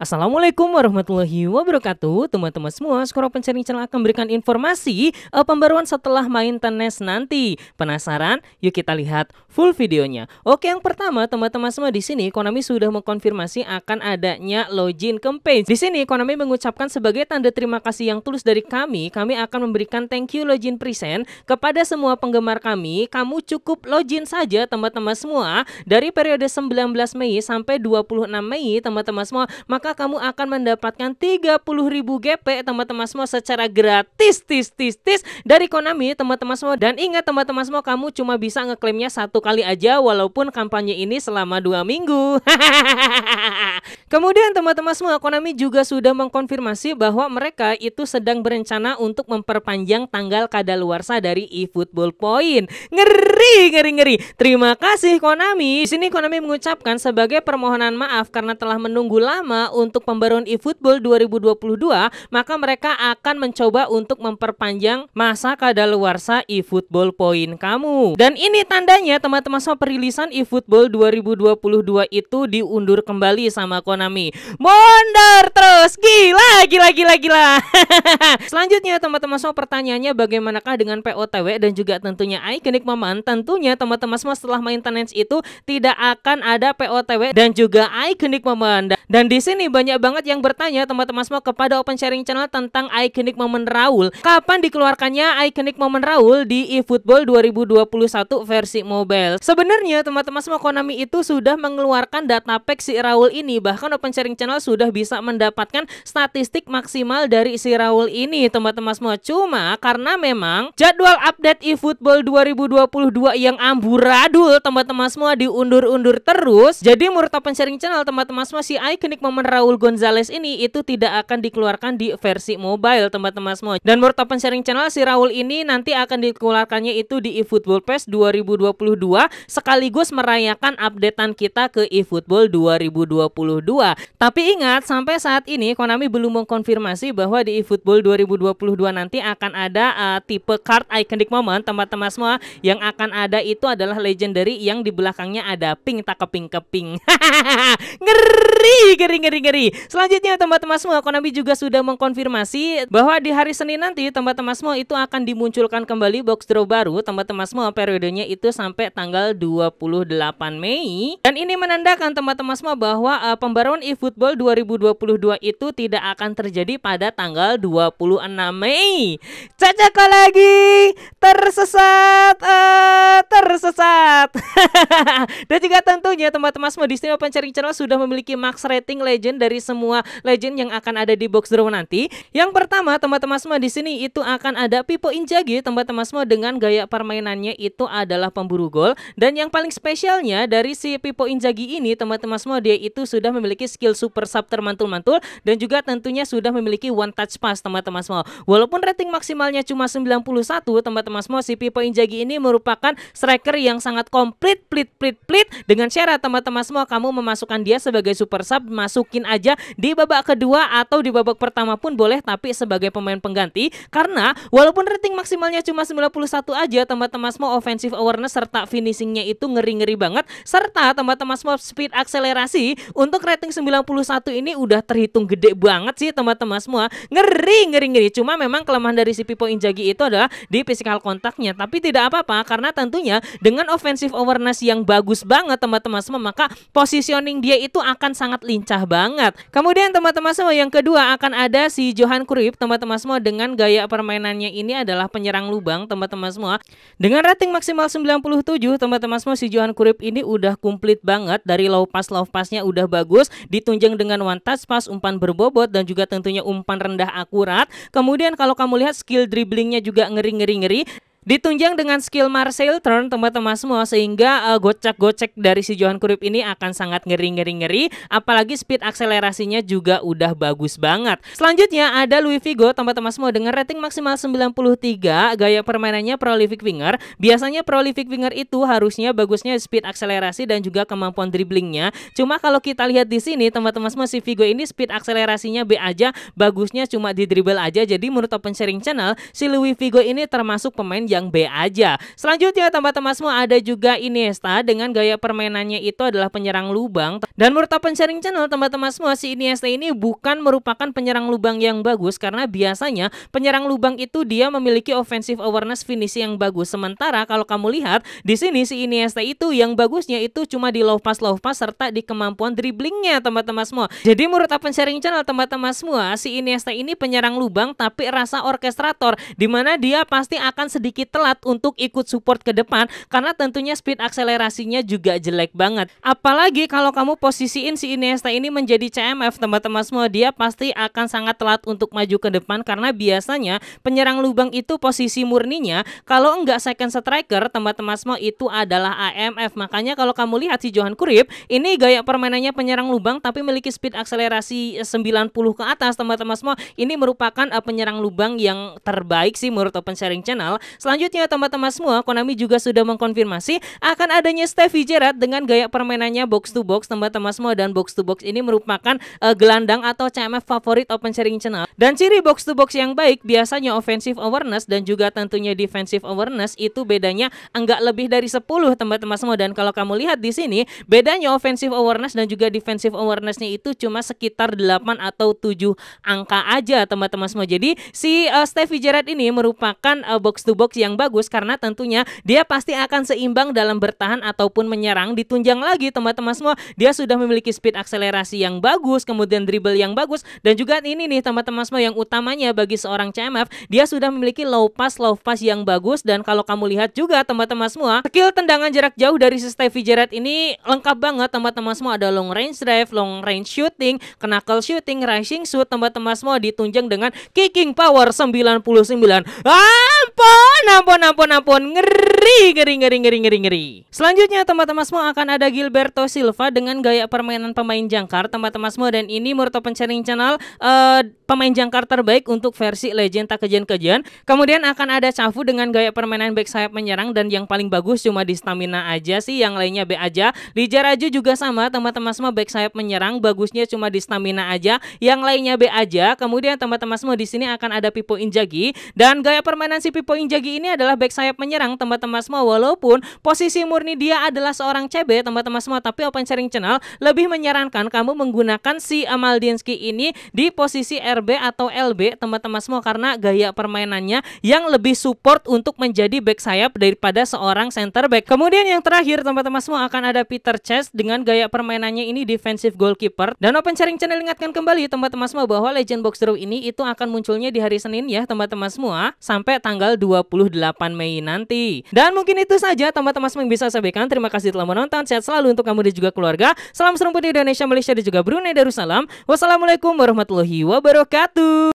Assalamualaikum warahmatullahi wabarakatuh Teman-teman semua, Skor Open Sharing Channel akan memberikan informasi uh, Pembaruan setelah main tenis nanti Penasaran? Yuk kita lihat full videonya Oke yang pertama teman-teman semua di sini Konami sudah mengkonfirmasi akan adanya login campaign Di sini Konami mengucapkan sebagai tanda terima kasih yang tulus dari kami Kami akan memberikan thank you login present Kepada semua penggemar kami Kamu cukup login saja teman-teman semua Dari periode 19 Mei sampai 26 Mei teman-teman semua Maka maka kamu akan mendapatkan 30.000 GP teman-teman semua secara gratis tis tis tis dari Konami teman-teman semua dan ingat teman-teman semua kamu cuma bisa ngeklaimnya satu kali aja walaupun kampanye ini selama dua minggu. Kemudian teman-teman semua Konami juga sudah mengkonfirmasi bahwa mereka itu sedang berencana untuk memperpanjang tanggal kadaluarsa dari eFootball Point. Ngeri, ngeri, ngeri. Terima kasih Konami. Di sini Konami mengucapkan sebagai permohonan maaf karena telah menunggu lama untuk pembaruan eFootball 2022, maka mereka akan mencoba untuk memperpanjang masa kadaluarsa eFootball Point kamu. Dan ini tandanya teman-teman semua perilisan eFootball 2022 itu diundur kembali sama Konami Konami. Mondar terus. Gila, gila, gila, gila. Selanjutnya teman-teman semua pertanyaannya bagaimanakah dengan POTW dan juga tentunya Iconic Maman? Tentunya teman-teman semua setelah maintenance itu tidak akan ada POTW dan juga Iconic Maman. Dan di sini banyak banget yang bertanya teman-teman semua kepada Open Sharing Channel tentang Iconic Maman Raul. Kapan dikeluarkannya Iconic Maman Raul di eFootball 2021 versi mobile? Sebenarnya teman-teman semua Konami itu sudah mengeluarkan data pack si Raul ini bahkan teman-teman Open Sharing Channel sudah bisa mendapatkan statistik maksimal dari isi Raul ini teman-teman semua. Cuma karena memang jadwal update eFootball 2022 yang amburadul teman-teman semua diundur-undur terus. Jadi menurut Open Sharing Channel teman-teman semua si ikonik momen Raul Gonzalez ini itu tidak akan dikeluarkan di versi mobile teman-teman semua. Dan menurut Open Sharing Channel si Raul ini nanti akan dikeluarkannya itu di eFootball PES 2022 sekaligus merayakan updatean kita ke eFootball 2022 kedua. Tapi ingat sampai saat ini Konami belum mengkonfirmasi bahwa di eFootball 2022 nanti akan ada uh, tipe card iconic moment teman-teman semua yang akan ada itu adalah legendary yang di belakangnya ada pink tak keping-keping. ngeri, ngeri, ngeri, ngeri. Selanjutnya teman-teman semua Konami juga sudah mengkonfirmasi bahwa di hari Senin nanti teman-teman semua itu akan dimunculkan kembali box draw baru teman-teman semua periodenya itu sampai tanggal 28 Mei dan ini menandakan teman-teman semua bahwa uh, eh, pembaru E eFootball 2022 itu tidak akan terjadi pada tanggal 26 Mei. Caca lagi tersesat, uh, tersesat. Dan juga tentunya teman-teman semua di sini Open Sharing Channel sudah memiliki max rating legend dari semua legend yang akan ada di box draw nanti. Yang pertama teman-teman semua di sini itu akan ada Pipo Injagi teman-teman semua dengan gaya permainannya itu adalah pemburu gol dan yang paling spesialnya dari si Pipo Injagi ini teman-teman semua dia itu sudah memiliki memiliki skill super sub termantul-mantul dan juga tentunya sudah memiliki one touch pass teman-teman semua. Walaupun rating maksimalnya cuma 91 teman-teman semua si Pipo Injagi ini merupakan striker yang sangat komplit plit plit plit dengan syarat teman-teman semua kamu memasukkan dia sebagai super sub masukin aja di babak kedua atau di babak pertama pun boleh tapi sebagai pemain pengganti karena walaupun rating maksimalnya cuma 91 aja teman-teman semua offensive awareness serta finishingnya itu ngeri-ngeri banget serta teman-teman semua speed akselerasi untuk rating rating 91 ini udah terhitung gede banget sih teman-teman semua. Ngeri, ngeri, ngeri. Cuma memang kelemahan dari si Pipo Jagi itu adalah di physical kontaknya. Tapi tidak apa-apa karena tentunya dengan offensive awareness yang bagus banget teman-teman semua, maka positioning dia itu akan sangat lincah banget. Kemudian teman-teman semua yang kedua akan ada si Johan Cruyff teman-teman semua dengan gaya permainannya ini adalah penyerang lubang teman-teman semua. Dengan rating maksimal 97 teman-teman semua si Johan Cruyff ini udah komplit banget dari low pass low passnya udah bagus ditunjang dengan one touch pass, umpan berbobot dan juga tentunya umpan rendah akurat. Kemudian kalau kamu lihat skill dribblingnya juga ngeri-ngeri-ngeri. Ditunjang dengan skill Marcel Turn teman-teman semua sehingga uh, gocek-gocek dari si Johan Cruyff ini akan sangat ngeri-ngeri-ngeri apalagi speed akselerasinya juga udah bagus banget. Selanjutnya ada Louis Figo teman-teman semua dengan rating maksimal 93 gaya permainannya prolific winger. Biasanya prolific winger itu harusnya bagusnya speed akselerasi dan juga kemampuan dribblingnya. Cuma kalau kita lihat di sini teman-teman semua si Figo ini speed akselerasinya B aja, bagusnya cuma di dribble aja. Jadi menurut open sharing channel si Louis Figo ini termasuk pemain yang yang B aja. Selanjutnya tambah Temasmu ada juga Iniesta dengan gaya permainannya itu adalah penyerang lubang. Dan menurut Open Sharing Channel tambah Temasmu si Iniesta ini bukan merupakan penyerang lubang yang bagus karena biasanya penyerang lubang itu dia memiliki offensive awareness finishing yang bagus. Sementara kalau kamu lihat di sini si Iniesta itu yang bagusnya itu cuma di low pass low pass serta di kemampuan dribblingnya teman-teman semua. Jadi menurut Open Sharing Channel teman-teman semua si Iniesta ini penyerang lubang tapi rasa orkestrator dimana dia pasti akan sedikit sedikit telat untuk ikut support ke depan karena tentunya speed akselerasinya juga jelek banget. Apalagi kalau kamu posisiin si Iniesta ini menjadi CMF teman-teman semua dia pasti akan sangat telat untuk maju ke depan karena biasanya penyerang lubang itu posisi murninya kalau enggak second striker teman-teman semua itu adalah AMF. Makanya kalau kamu lihat si Johan Kurip ini gaya permainannya penyerang lubang tapi memiliki speed akselerasi 90 ke atas teman-teman semua ini merupakan eh, penyerang lubang yang terbaik sih menurut Open Sharing Channel. Selain Selanjutnya teman-teman semua, Konami juga sudah mengkonfirmasi akan adanya Stevie Gerrard dengan gaya permainannya box to box teman-teman semua dan box to box ini merupakan uh, gelandang atau CMF favorit Open Sharing Channel. Dan ciri box to box yang baik biasanya offensive awareness dan juga tentunya defensive awareness itu bedanya enggak lebih dari 10 teman-teman semua dan kalau kamu lihat di sini bedanya offensive awareness dan juga defensive awarenessnya itu cuma sekitar 8 atau 7 angka aja teman-teman semua. Jadi si uh, Stevie Gerrard ini merupakan uh, box to box yang bagus karena tentunya dia pasti akan seimbang dalam bertahan ataupun menyerang ditunjang lagi teman-teman semua dia sudah memiliki speed akselerasi yang bagus kemudian dribble yang bagus dan juga ini nih teman-teman semua yang utamanya bagi seorang CMF dia sudah memiliki low pass low pass yang bagus dan kalau kamu lihat juga teman-teman semua skill tendangan jarak jauh dari si Stevie Gerrard ini lengkap banget teman-teman semua ada long range drive long range shooting knuckle shooting rising shoot teman-teman semua ditunjang dengan kicking power 99 ampun ampun, ampun, ampun. Ngeri, ngeri, ngeri, ngeri, ngeri, ngeri. Selanjutnya, teman-teman semua akan ada Gilberto Silva dengan gaya permainan pemain jangkar, teman-teman semua. Dan ini menurut Open Channel, uh, pemain jangkar terbaik untuk versi legend tak kejian-kejian. Kemudian akan ada Cafu dengan gaya permainan back sayap menyerang dan yang paling bagus cuma di stamina aja sih, yang lainnya B aja. di aja juga sama, teman-teman semua back sayap menyerang, bagusnya cuma di stamina aja, yang lainnya B aja. Kemudian teman-teman semua di sini akan ada Pipo Injagi dan gaya permainan si Pipo Injagi ini adalah back sayap menyerang teman-teman semua walaupun posisi murni dia adalah seorang CB teman-teman semua tapi open sharing channel lebih menyarankan kamu menggunakan si Amaldinski ini di posisi RB atau LB teman-teman semua karena gaya permainannya yang lebih support untuk menjadi back sayap daripada seorang center back. Kemudian yang terakhir teman-teman semua akan ada Peter Chess dengan gaya permainannya ini defensive goalkeeper dan open sharing channel ingatkan kembali teman-teman semua bahwa Legend Box Draw ini itu akan munculnya di hari Senin ya teman-teman semua sampai tanggal 20. 28 Mei nanti. Dan mungkin itu saja teman-teman yang bisa sampaikan. Terima kasih telah menonton. Sehat selalu untuk kamu dan juga keluarga. Salam serumpun Indonesia, Malaysia dan juga Brunei Darussalam. Wassalamualaikum warahmatullahi wabarakatuh.